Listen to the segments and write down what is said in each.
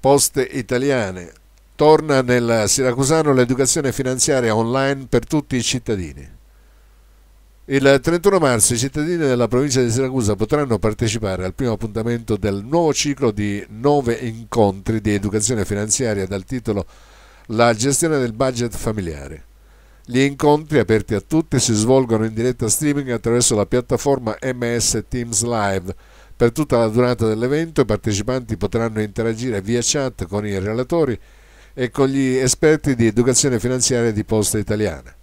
Poste Italiane. Torna nel Siracusano l'educazione finanziaria online per tutti i cittadini. Il 31 marzo i cittadini della provincia di Siracusa potranno partecipare al primo appuntamento del nuovo ciclo di nove incontri di educazione finanziaria dal titolo La gestione del budget familiare. Gli incontri, aperti a tutti, si svolgono in diretta streaming attraverso la piattaforma MS Teams Live per tutta la durata dell'evento i partecipanti potranno interagire via chat con i relatori e con gli esperti di educazione finanziaria di Posta Italiana.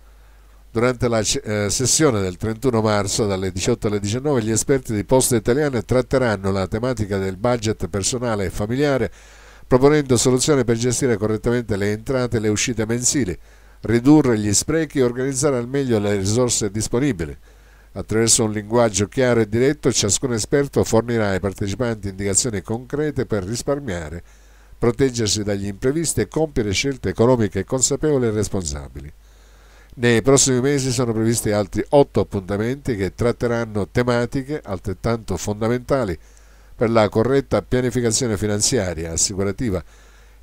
Durante la eh, sessione del 31 marzo dalle 18 alle 19 gli esperti di Posta Italiana tratteranno la tematica del budget personale e familiare proponendo soluzioni per gestire correttamente le entrate e le uscite mensili, ridurre gli sprechi e organizzare al meglio le risorse disponibili. Attraverso un linguaggio chiaro e diretto, ciascun esperto fornirà ai partecipanti indicazioni concrete per risparmiare, proteggersi dagli imprevisti e compiere scelte economiche consapevoli e responsabili. Nei prossimi mesi sono previsti altri otto appuntamenti che tratteranno tematiche altrettanto fondamentali per la corretta pianificazione finanziaria, assicurativa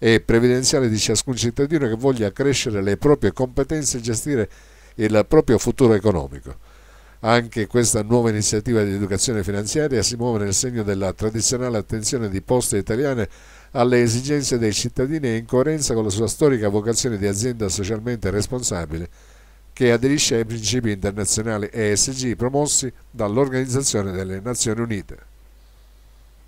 e previdenziale di ciascun cittadino che voglia crescere le proprie competenze e gestire il proprio futuro economico. Anche questa nuova iniziativa di educazione finanziaria si muove nel segno della tradizionale attenzione di poste italiane alle esigenze dei cittadini e in coerenza con la sua storica vocazione di azienda socialmente responsabile che aderisce ai principi internazionali ESG promossi dall'Organizzazione delle Nazioni Unite.